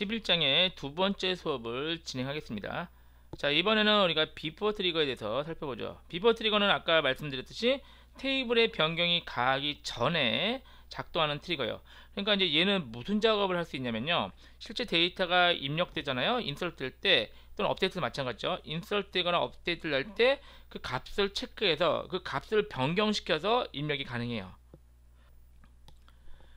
11장의 두 번째 수업을 진행하겠습니다. 자 이번에는 우리가 비포 트리거에 대해서 살펴보죠. 비포 트리거는 아까 말씀드렸듯이 테이블의 변경이 가기 전에 작동하는 트리거예요. 그러니까 이제 얘는 무슨 작업을 할 수 있냐면요. 실제 데이터가 입력되잖아요. 인설트 될때 또는 업데이트 마찬가지죠. 인설트 되거나 업데이트를 할 때 그 값을 체크해서 그 값을 변경시켜서 입력이 가능해요.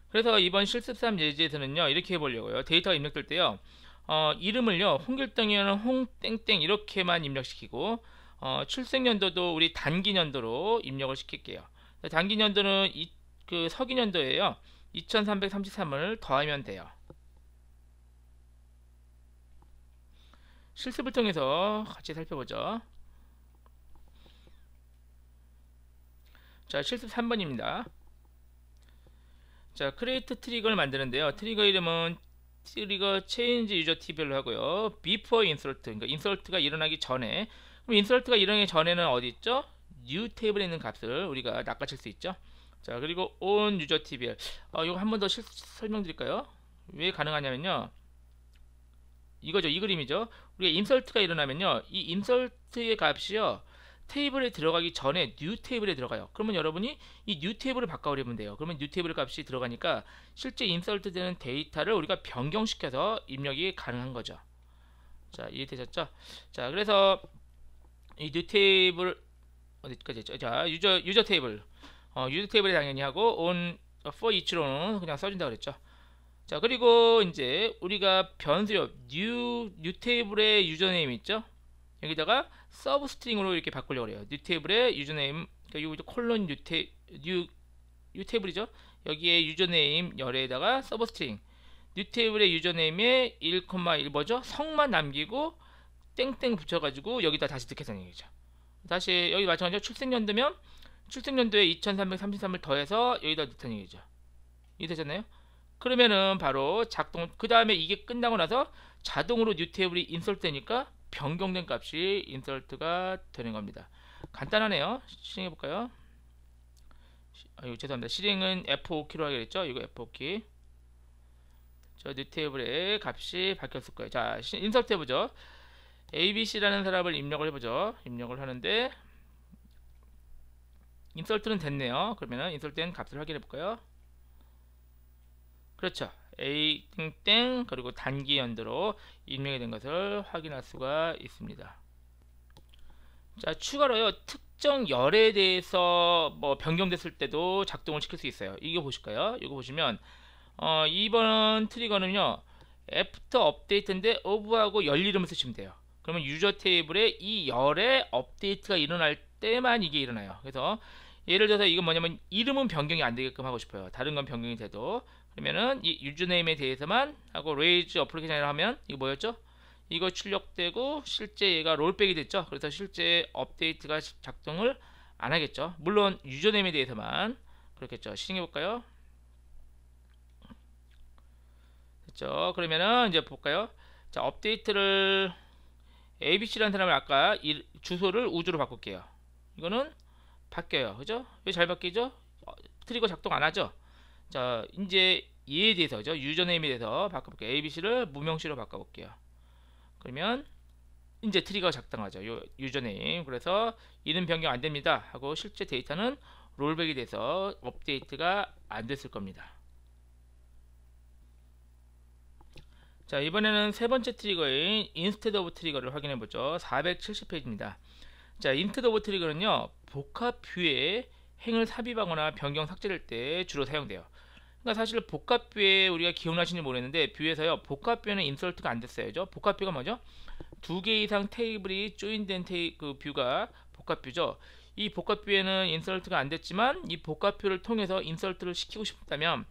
그래서 이번 실습3 예제에서는요 이렇게 해보려고요 데이터 입력될 때요 어, 이름을요 홍길동이는 라 홍땡땡 이렇게만 입력시키고 어, 출생연도도 우리 단기년도로 입력을 시킬게요 단기년도는 이, 그서기년도에요 2333을 더하면 돼요 실습을 통해서 같이 살펴보죠 자 실습 3번입니다 자, 크리에이트 트리거를 만드는데요. 트리거 이름은 트리거 체인지 유저 t별로 하고요. before insert, 그러니까 insert가 일어나기 전에 그럼 i n s 가 일어나기 전에는 어디 있죠? new 탭에 있는 값을 우리가 낚아챌 수 있죠. 자, 그리고 on 유저 tbl 어, 이거 한 번 더 설명드릴까요? 왜 가능하냐면요. 이거죠. 이 그림이죠. 우리가 인설트가 일어나면요. 이 인설트의 값이요. 테이블에 들어가기 전에 뉴 테이블에 들어가요. 그러면 여러분이 이 뉴 테이블을 바꿔버리면 돼요. 그러면 뉴 테이블 값이 들어가니까 실제 인설트 되는 데이터를 우리가 변경시켜서 입력이 가능한 거죠. 자, 이해되셨죠? 자, 그래서 이 뉴 테이블 어디까지 했죠? 자, 유저 유저 테이블. 어, 유저 테이블에 당연히 하고 on for each로는 그냥 써 준다 그랬죠. 자, 그리고 이제 우리가 변수요. new new 테이블의 유저네임 있죠? 여기다가 서브 스트링으로 이렇게 바꾸려고 해요. 뉴테이블의 유저네임 그러니까 이거 콜론 뉴테 뉴, 뉴 테이블이죠. 여기에 유저네임 열에다가 서브 스트링 뉴 테이블의 유저네임에 1,1 뭐죠? 성만 남기고 땡땡 붙여가지고 여기다 다시 넣겠다는 얘기죠. 다시 여기 마찬가지로 출생연도면 출생연도에 2333을 더해서 여기다 넣다는 얘기죠. 이해되셨나요? 그러면은 바로 작동 그 다음에 이게 끝나고 나서 자동으로 뉴 테이블이 인솔 되니까 변경된 값이 인설트가 되는 겁니다. 간단하네요. 실행해 볼까요? 아유 죄송합니다. 실행은 F5키로 하기로 죠 이거 F5키. 저 n 테이블의 값이 바뀌었을 거예요. 자, 인서트 해보죠. ABC라는 사람을 입력을 해보죠. 입력을 하는데 인설트는 됐네요. 그러면 인설트된 값을 확인해 볼까요? 그렇죠. A 땡땡 그리고 단기 연도로 임명이 된 것을 확인할 수가 있습니다. 자 추가로요 특정 열에 대해서 뭐 변경됐을 때도 작동을 시킬 수 있어요. 이거 보실까요? 이거 보시면 어, 이번 트리거는요 애프터 업데이트인데 오브하고 열 이름을 쓰시면 돼요. 그러면 유저 테이블에 이 열의 업데이트가 일어날 때만 이게 일어나요. 그래서 예를 들어서 이건 뭐냐면 이름은 변경이 안 되게끔 하고 싶어요. 다른 건 변경이 돼도 그러면은 이유저네임에 대해서만 하고 레이즈 어플리케이션이라 하면 이거 뭐였죠? 이거 출력되고 실제 얘가 롤백이 됐죠. 그래서 실제 업데이트가 작동을 안 하겠죠. 물론 유저네임에 대해서만 그렇겠죠. 실행해 볼까요? 됐죠. 그러면은 이제 볼까요? 자, 업데이트를 ABC라는 사람을 아까 이 주소를 우주로 바꿀게요. 이거는 바뀌어요. 그죠? 왜 잘 바뀌죠? 어, 트리거 작동 안 하죠? 자 이제 얘에 대해서죠 유저네임에 대해서 바꿔볼게요 abc를 무명씨로 바꿔볼게요 그러면 이제 트리거 작동하죠 요 유저네임 그래서 이름 변경 안됩니다 하고 실제 데이터는 롤백이 돼서 업데이트가 안 됐을 겁니다 자 이번에는 세 번째 트리거인 인스테드 오브 트리거를 확인해 보죠 470페이지입니다 자 인스테드 오브 트리거는요 복합 뷰에 행을 삽입하거나 변경 삭제할 때 주로 사용돼요. 그러니까 사실 복합뷰에 우리가 기억나시는지 모르겠는데 뷰에서요. 복합뷰는 인설트가 안 됐어요. 죠 복합뷰가 뭐죠? 두 개 이상 테이블이 조인된 테이, 그 뷰가 복합뷰죠. 이 복합뷰에는 인설트가 안 됐지만 이 복합뷰를 통해서 인설트를 시키고 싶다면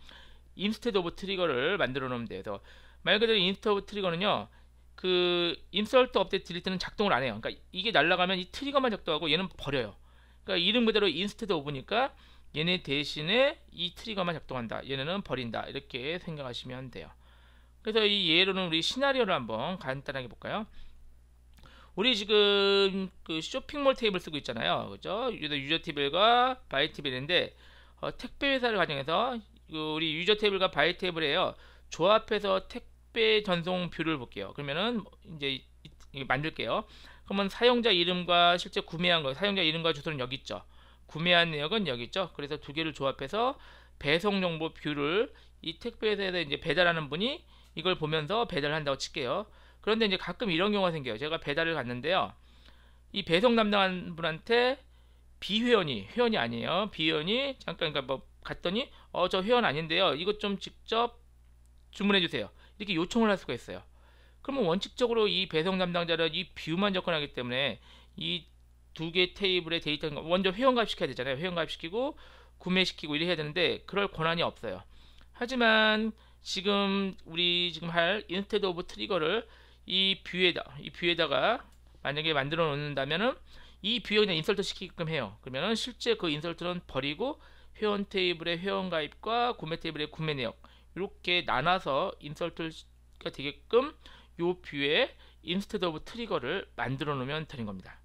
인스테드 오브 트리거를 만들어 놓으면 돼요. 그래서 말 그대로 인스테드 오브 트리거는요. 그 인설트 업데이트 딜리트는 작동을 안 해요. 그러니까 이게 날아가면 이 트리거만 작동하고 얘는 버려요. 그러니까 이름 그대로 인스테드 오브니까 얘네 대신에 이 트리거만 작동한다. 얘네는 버린다. 이렇게 생각하시면 돼요. 그래서 이 예로는 우리 시나리오를 한번 간단하게 볼까요? 우리 지금 그 쇼핑몰 테이블 쓰고 있잖아요. 그죠? 유저 테이블과 바이 테이블인데 어, 택배 회사를 가정해서 그 우리 유저 테이블과 바이 테이블에요. 조합해서 택배 전송 뷰를 볼게요. 그러면은 이제 만들게요. 그러면 사용자 이름과 실제 구매한 거 사용자 이름과 주소는 여기 있죠. 구매한 내역은 여기 있죠. 그래서 두 개를 조합해서 배송 정보 뷰를 이 택배에서 이제 배달하는 분이 이걸 보면서 배달한다고 을 칠게요. 그런데 이제 가끔 이런 경우가 생겨요. 제가 배달을 갔는데요. 이 배송 담당한 분한테 비회원이 회원이 아니에요. 비회원이 잠깐 그러니까 뭐 갔더니 어 저 회원 아닌데요. 이것 좀 직접 주문해 주세요. 이렇게 요청을 할 수가 있어요. 그러면 원칙적으로 이 배송 담당자는 이 뷰만 접근하기 때문에 이 두 개 테이블의 데이터는 먼저 회원가입 시켜야 되잖아요. 회원가입 시키고 구매시키고 이래 해야 되는데 그럴 권한이 없어요. 하지만 지금 우리 지금 할 인스테드 오브 트리거를 이 뷰에다 이 뷰에다가 만약에 만들어 놓는다면은 이 뷰에 그냥 인설트 시키게끔 해요. 그러면은 실제 그 인설트는 버리고 회원 테이블의 회원 가입과 구매 테이블의 구매 내역 이렇게 나눠서 인설트가 되게끔 요 뷰에 인스테드 오브 트리거를 만들어 놓으면 되는 겁니다.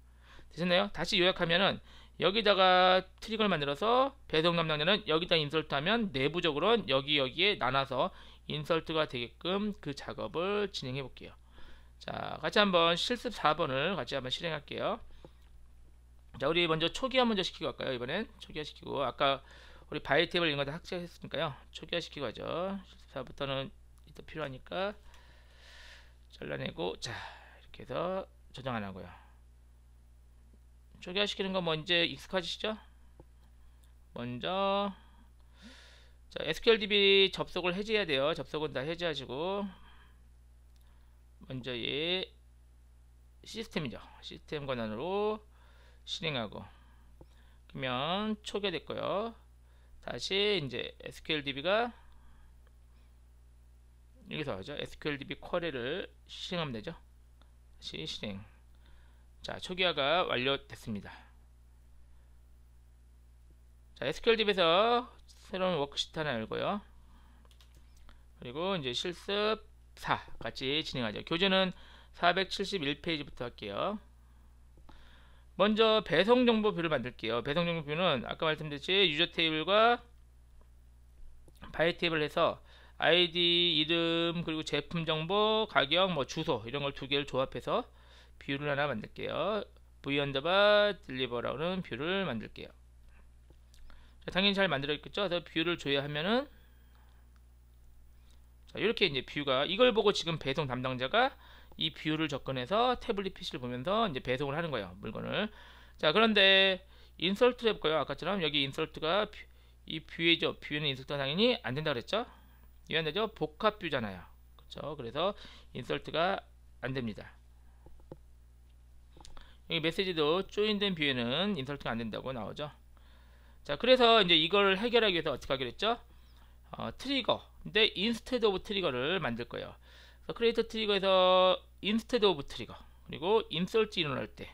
되셨나요? 다시 요약하면은 여기다가 트리거를 만들어서 배송 담당자는 여기다 인설트하면 내부적으로는 여기 여기에 나눠서 인설트가 되게끔 그 작업을 진행해 볼게요. 자, 같이 한번 실습 4번을 같이 한번 실행할게요. 자, 우리 먼저 초기화 먼저 시키고 갈까요? 이번엔 초기화 시키고 아까 우리 바이 탭을 이런 거다 삭제했으니까요. 초기화 시키고 가죠. 실습 4부터는 이 필요하니까 잘라내고 자 이렇게 해서 저장 안 하고요. 초기화시키는 거 먼저 뭐 익숙하시죠? 먼저 자, SQL DB 접속을 해제해야 돼요. 접속은 다 해제하시고 먼저 얘 시스템이죠. 시스템 권한으로 실행하고 그러면 초기화됐고요. 다시 이제 SQL DB가 여기서 그죠? SQLDB 쿼리를 실행하면 되죠. 시 실행. 자, 초기화가 완료됐습니다. 자, SQLDB에서 새로운 워크시트 하나 열고요. 그리고 이제 실습 4 같이 진행하죠. 교재는 471페이지부터 할게요. 먼저 배송 정보표를 만들게요. 배송 정보표는 아까 말씀드렸지 유저 테이블과 파일 테이블 해서 아이디 이름 그리고 제품 정보 가격 뭐 주소 이런 걸 두 개를 조합해서 뷰를 하나 만들게요 v 언더바 딜리버라는 뷰를 만들게요 자, 당연히 잘 만들어있겠죠 그래서 뷰를 조회하면은 자, 이렇게 이제 뷰가 이걸 보고 지금 배송 담당자가 이 뷰를 접근해서 태블릿 PC를 보면서 이제 배송을 하는 거예요 물건을 자 그런데 인설트 해볼까요 아까처럼 여기 인설트가 이 뷰에죠 뷰에는 인설트가 당연히 안 된다 그랬죠 이건 되죠? 복합 뷰잖아요. 그렇죠? 그래서 인설트가 안 됩니다. 여기 메시지도 조인된 뷰에는 인설트가 안 된다고 나오죠. 자, 그래서 이제 이걸 해결하기 위해서 어떻게 하기로 했죠? 어, 트리거. 근데 인스테드 오브 트리거를 만들 거예요. 그래서 크리에이터 트리거에서 인스테드 오브 트리거. 그리고 인설트 일어날 때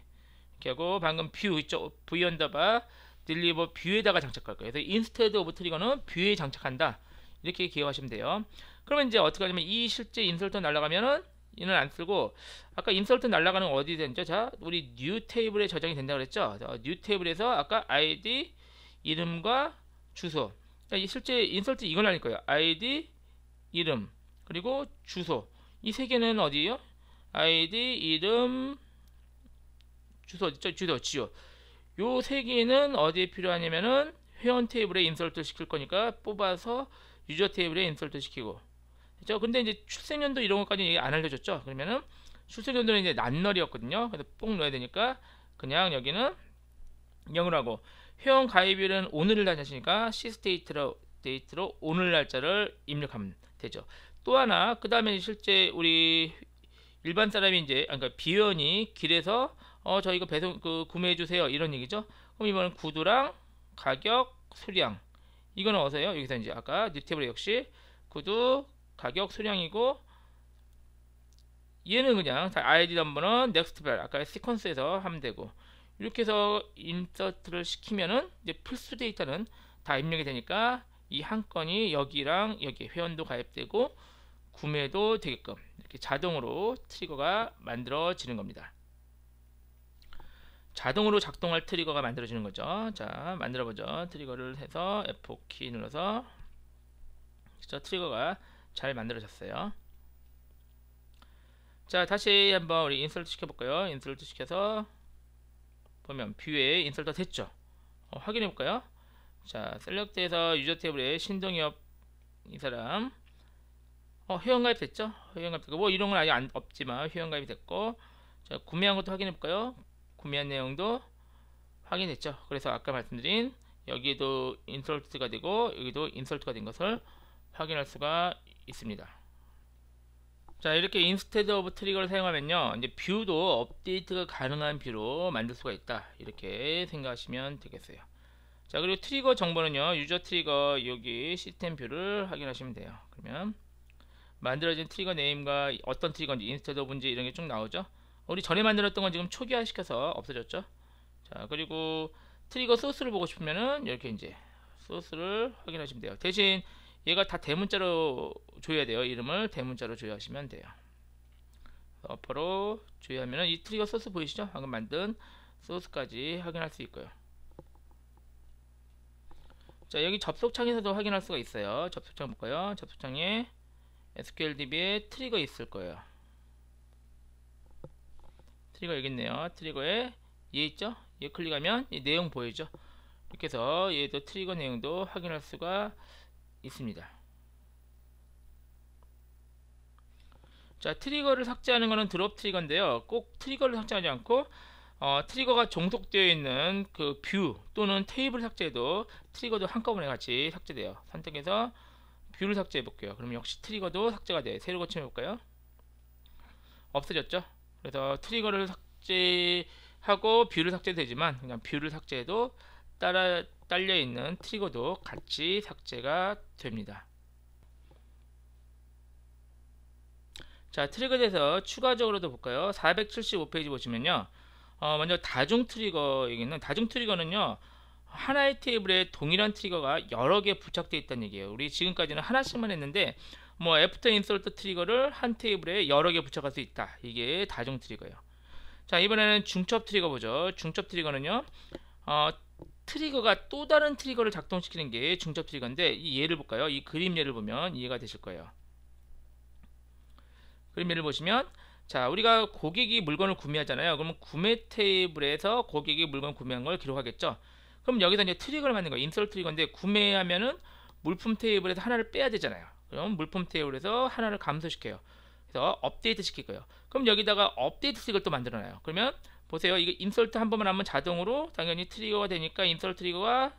이렇게 하고 방금 뷰 있죠? v 언더바 딜리버 뭐 뷰에다가 장착할 거예요. 그래서 인스테드 오브 트리거는 뷰에 장착한다. 이렇게 기억하시면 돼요. 그러면 이제 어떻게 하냐면 이 실제 인설턴 날라가면은 이는 안 쓰고 아까 인설트 날라가는 어디 되죠? 자, 우리 뉴 테이블에 저장이 된다 그랬죠? 자, 뉴 테이블에서 아까 아이디 이름과 주소. 그러니까 실제 인설트 이건 아닐 거예요. 아이디 이름 그리고 주소. 이 세 개는 어디예요? 아이디 이름 주소 있죠? 주소 지요. 요 세 개는 어디에 필요하냐면은 회원 테이블에 인설트 시킬 거니까 뽑아서 유저 테이블에 인설트 시키고 그죠? 근데 이제 출생년도 이런 것까지 안 알려줬죠. 그러면은 출생년도는 이제 난널이었거든요. 그래서 뽕 넣어야 되니까 그냥 여기는 0으로 하고 회원 가입일은 오늘을 날짜시니까 시스테이트로 데이트로 오늘 날짜를 입력하면 되죠. 또 하나 그 다음에 실제 우리 일반 사람이 이제 아, 그러니까 비원이 길에서 어 저희 이거 배송 그 구매해 주세요 이런 얘기죠. 그럼 이번엔 구두랑 가격 수량 이거는 어서요 여기서 이제 아까 뉴테이블 역시 구두 가격 수량이고 얘는 그냥 아이디 넘버는 넥스트별 아까 시퀀스에서 하면 되고 이렇게 해서 인서트를 시키면은 이제 필수 데이터는 다 입력이 되니까 이 한 건이 여기랑 여기 회원도 가입되고 구매도 되게끔 이렇게 자동으로 트리거가 만들어지는 겁니다. 자동으로 작동할 트리거가 만들어지는 거죠. 자, 만들어 보죠. 트리거를 해서 F5키 눌러서 그쵸? 트리거가 잘 만들어졌어요. 자, 다시 한번 우리 인설트 시켜 볼까요? 인설트 시켜서 보면 뷰에 인설트 됐죠. 어, 확인해 볼까요? 자, 셀렉트에서 유저 테이블에 신동엽 이 사람 어, 회원가입 됐죠? 회원가입 됐고 뭐 이런 건 아예 안, 없지만 회원가입이 됐고 자, 구매한 것도 확인해 볼까요? 구매한 내용도 확인했죠. 그래서 아까 말씀드린 여기도 인설트가 되고 여기도 인설트가 된 것을 확인할 수가 있습니다. 자 이렇게 인스테드 오브 트리거를 사용하면요 이제 뷰도 업데이트가 가능한 뷰로 만들 수가 있다 이렇게 생각하시면 되겠어요 자 그리고 트리거 정보는요 유저 트리거 여기 시스템 뷰를 확인하시면 돼요 그러면 만들어진 트리거 네임과 어떤 트리거인지 인스테드 오브인지 이런 게 쭉 나오죠 우리 전에 만들었던 건 지금 초기화 시켜서 없어졌죠 자 그리고 트리거 소스를 보고 싶으면은 이렇게 이제 소스를 확인하시면 돼요 대신 얘가 다 대문자로 줘야 돼요 이름을 대문자로 조회하시면 돼요 어퍼로 조회하면 이 트리거 소스 보이시죠 방금 만든 소스까지 확인할 수 있고요 자 여기 접속창에서도 확인할 수가 있어요 접속창 볼까요 접속창에 SQLDB에 트리거 있을 거예요 트리거 여기 있네요. 트리거에 얘 있죠? 얘 클릭하면 이 내용 보이죠? 이렇게 해서 얘도 트리거 내용도 확인할 수가 있습니다. 자 트리거를 삭제하는 것은 드롭 트리거인데요. 꼭 트리거를 삭제하지 않고 어, 트리거가 종속되어 있는 그 뷰 또는 테이블 삭제도 트리거도 한꺼번에 같이 삭제돼요. 선택해서 뷰를 삭제해 볼게요. 그럼 역시 트리거도 삭제가 돼요. 새로 고침해 볼까요? 없어졌죠? 그래서 트리거를 삭제하고 뷰를 삭제되지만 그냥 뷰를 삭제해도 따라 딸려 있는 트리거도 같이 삭제가 됩니다. 자 트리거에 대해서 추가적으로도 볼까요? 475페이지 보시면요. 어, 먼저 다중 트리거 얘기는 다중 트리거는요. 하나의 테이블에 동일한 트리거가 여러 개 부착되어 있다는 얘기예요. 우리 지금까지는 하나씩만 했는데 뭐 애프터 인설트 트리거를 한 테이블에 여러 개 붙여갈 수 있다. 이게 다중 트리거예요. 자 이번에는 중첩 트리거 보죠. 중첩 트리거는요. 어, 트리거가 또 다른 트리거를 작동시키는 게 중첩 트리거인데 이 예를 볼까요? 이 그림 예를 보면 이해가 되실 거예요. 그림 예를 보시면 자 우리가 고객이 물건을 구매하잖아요. 그러면 구매 테이블에서 고객이 물건 구매한 걸 기록하겠죠. 그럼 여기서 이제 트리거를 만든 거예요. 인설 트리거인데 구매하면은 물품 테이블에서 하나를 빼야 되잖아요. 그럼 물품 테이블에서 하나를 감소시켜요. 그래서 업데이트 시킬거예요 그럼 여기다가 업데이트 식을 또 만들어놔요. 그러면 보세요. 이게 인설트 한 번만 하면 자동으로 당연히 트리거가 되니까 인설 트리거가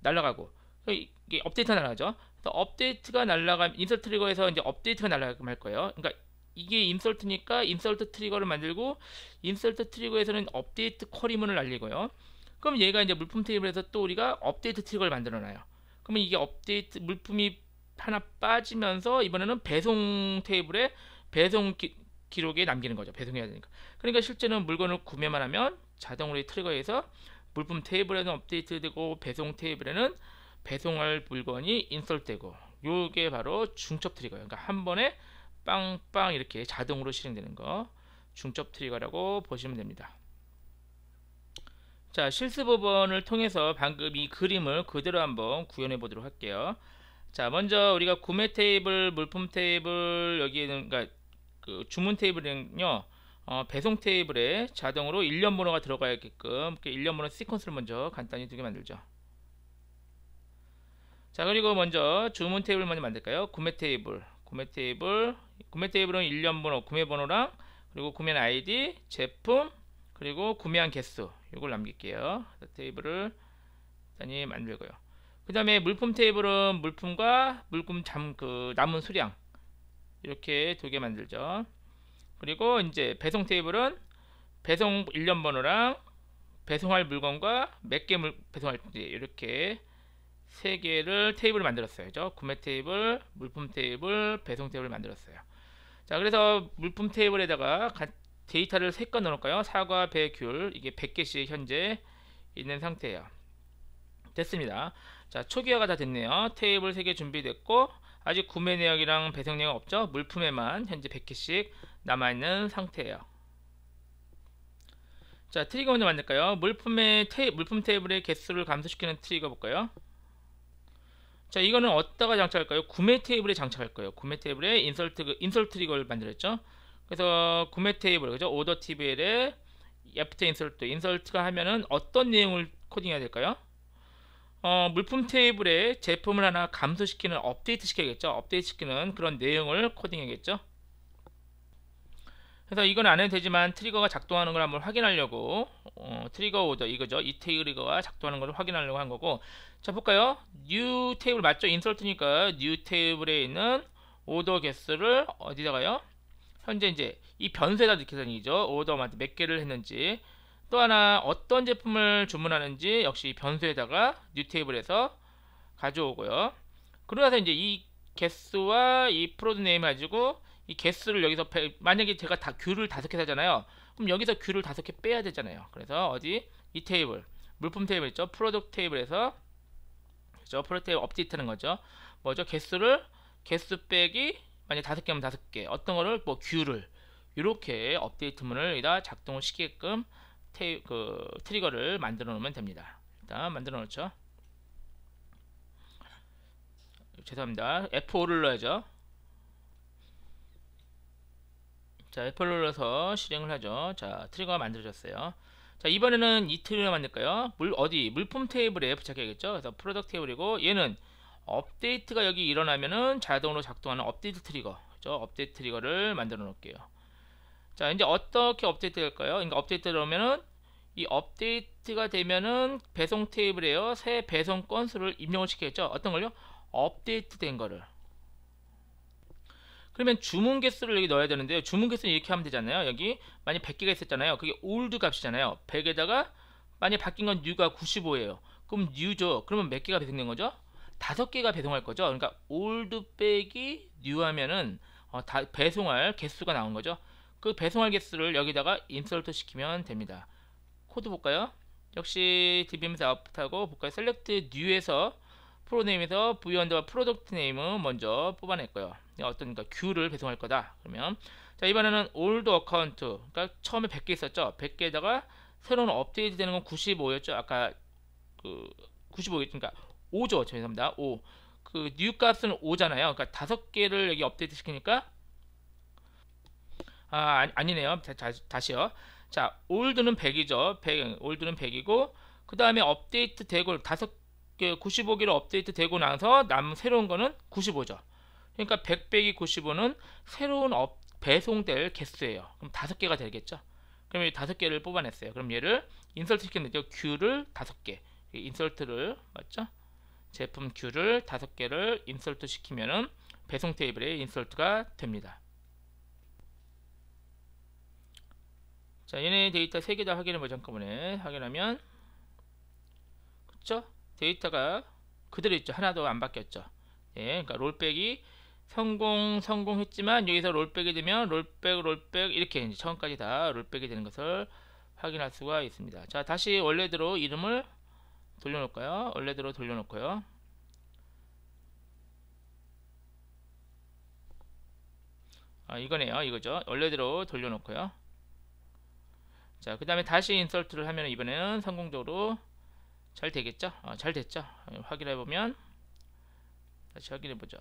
날아가고 이게 업데이트가 날아가죠. 그래서 업데이트가 날아가 인설 트리거에서 이제 업데이트가 날아가게할 거예요. 그러니까 이게 인설트니까 인설트 트리거를 만들고 인설트 트리거에서는 업데이트 쿼리문을 날리고요. 그럼 얘가 이제 물품 테이블에서 또 우리가 업데이트 트리거를 만들어 놔요. 그러면 이게 업데이트 물품이 하나 빠지면서 이번에는 배송 테이블에 배송 기, 록에 남기는 거죠. 배송해야 되니까. 그러니까 실제는 물건을 구매만 하면 자동으로 트리거에서 물품 테이블에는 업데이트되고 배송 테이블에는 배송할 물건이 인솔되고 요게 바로 중첩 트리거예요. 그러니까 한 번에 빵빵 이렇게 자동으로 실행되는 거 중첩 트리거라고 보시면 됩니다. 자 실습 5번을 통해서 방금 이 그림을 그대로 한번 구현해 보도록 할게요. 자 먼저 우리가 구매 테이블, 물품 테이블 여기에는 그러니까 그 주문 테이블은요 어, 배송 테이블에 자동으로 일련 번호가 들어가야겠끔 일련 번호 시퀀스를 먼저 간단히 두 개 만들죠. 자 그리고 먼저 주문 테이블 먼저 만들까요? 구매 테이블, 구매 테이블, 구매 테이블은 일련 번호, 구매 번호랑 그리고 구매 아이디, 제품, 그리고 구매한 개수 이걸 남길게요. 테이블을 단위 만들고요. 그 다음에 물품 테이블은 물품과 물품 잠그 남은 수량 이렇게 두 개 만들죠 그리고 이제 배송 테이블은 배송 일련 번호랑 배송할 물건과 몇 개 배송할지 이렇게 세 개를 테이블 을 만들었어요. 구매 테이블, 물품 테이블, 배송 테이블 을 만들었어요. 자, 그래서 물품 테이블에다가 데이터를 세 건 넣을까요? 사과, 배, 귤 이게 100개씩 현재 있는 상태예요. 됐습니다. 자 초기화가 다 됐네요 테이블 3개 준비됐고 아직 구매 내역이랑 배송 내역 없죠 물품에만 현재 100개씩 남아있는 상태예요 자 트리거 먼저 만들까요 물품의 테이, 물품 테이블의 개수를 감소시키는 트리거 볼까요 자 이거는 어디다가 장착할까요 구매 테이블에 장착할 거예요 구매 테이블에 인설트, 인설 트리거를 만들었죠 그래서 구매 테이블 그죠 오더 TBL에 애프터 인설트 인설트가 하면은 어떤 내용을 코딩해야 될까요 어, 물품 테이블에 제품을 하나 감소시키는 업데이트 시켜야겠죠. 업데이트 시키는 그런 내용을 코딩해야겠죠. 그래서 이건 안 해도 되지만 트리거가 작동하는 걸 한번 확인하려고 어, 트리거 오더 이거죠. 이테 트리거가 작동하는 걸 확인하려고 한 거고 자 볼까요? 뉴 테이블 맞죠? 인설트니까 뉴 테이블에 있는 오더 개수를 어디다가요? 현재 이제 이 변수에다 넣게 되는 얘기죠. 오더만 몇 개를 했는지 또 하나 어떤 제품을 주문하는지 역시 변수에다가 뉴 테이블에서 가져오고요. 그러고 나서 이제 이 개수와 이 프로드 네임 가지고 이 개수를 여기서 만약에 제가 다 귤을 다섯 개 사잖아요. 그럼 여기서 귤을 다섯 개 빼야 되잖아요. 그래서 어디 이 테이블 물품 테이블 있죠. 프로덕트 테이블에서 그죠? 프로덕트 테이블 업데이트하는 거죠. 뭐죠? 개수를 개수 빼기 만약 다섯 개면 다섯 개 어떤 거를 뭐 귤을 이렇게 업데이트문을 이다 작동을 시키게끔 테, 그 트리거를 만들어 놓으면 됩니다. 일단 만들어 놓죠. 죄송합니다. F5를 넣어야죠. 자, F5를 눌러서 실행을 하죠. 자, 트리거가 만들어졌어요. 자, 이번에는 이 트리거를 만들까요? 물, 어디? 물품 테이블에 부착해야겠죠? 그래서 프로덕트 테이블이고, 얘는 업데이트가 여기 일어나면은 자동으로 작동하는 업데이트 트리거. 그죠? 업데이트 트리거를 만들어 놓을게요. 자 이제 어떻게 업데이트 될까요? 그러니까 업데이트 들어면은이 업데이트가 되면은 배송 테이블에요 새 배송 건수를 입력을 시켜야죠 어떤 걸요? 업데이트 된 거를 그러면 주문 개수를 여기 넣어야 되는데요 주문 개수는 이렇게 하면 되잖아요 여기 만약 100개가 있었잖아요 그게 올드 값이잖아요 100에다가 만약 바뀐 건뉴가 95예요 그럼 뉴죠 그러면 몇 개가 배송된 거죠? 다섯 개가 배송할 거죠 그러니까 올드 백이 뉴 하면은 어, 다 배송할 개수가 나온 거죠 그 배송할 개수를 여기다가 인설트 시키면 됩니다. 코드 볼까요? 역시 dbms 아웃풋하고 볼까요? select new에서 프로네임에서 v 언더와 프로덕트 네임은 먼저 뽑아낼거예요 네, 어떤 그러니까 뷰를 배송할 거다. 그러면 자 이번에는 올드 어카운트 그러니까 처음에 100개 있었죠. 100개에다가 새로운 업데이트 되는 건 95였죠. 아까 그 95였죠. 그러니까 5죠. 죄송합니다. 5. 그뉴 값은 5잖아요. 그러니까 5개를 여기 업데이트 시키니까 아, 아니, 네요 다, 시요 자, 올드는 100이죠. 100, 올드는 100이고 그 다음에 업데이트 되고 다섯 개 95기로 업데이트 되고 나서 남 새로운 거는 95죠. 그러니까 100 빼기 95는 새로운 업, 배송될 개수예요. 그럼 다섯 개가 되겠죠. 그럼 이 다섯 개를 뽑아냈어요. 그럼 얘를 인설트 시켰는데요. 큐를 다섯 개, 인설트를 맞죠? 제품 큐를 다섯 개를 인설트 시키면은 배송 테이블에 인설트가 됩니다. 자 얘네 데이터 3개 다 확인해보자 한꺼번에 확인하면 그쵸? 데이터가 그대로 있죠 하나도 안 바뀌었죠 예, 그러니까 롤백이 성공 성공했지만 여기서 롤백이 되면 롤백 롤백 이렇게 이제 처음까지 다 롤백이 되는 것을 확인할 수가 있습니다 자 다시 원래대로 이름을 돌려놓을까요 원래대로 돌려놓고요 아 이거네요 이거죠 원래대로 돌려놓고요 자, 그 다음에 다시 인서트를 하면 이번에는 성공적으로 잘 되겠죠? 아, 잘 됐죠? 예, 확인해보면 다시 확인해보죠.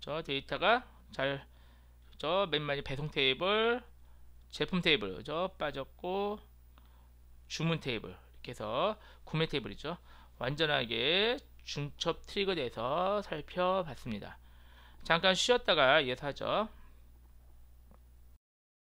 저 데이터가 잘, 저맨 마지 막 배송 테이블, 제품 테이블, 저 빠졌고, 주문 테이블, 이렇게 해서 구매 테이블이죠. 완전하게 중첩 트리거돼서 살펴봤습니다. 잠깐 쉬었다가 예사죠.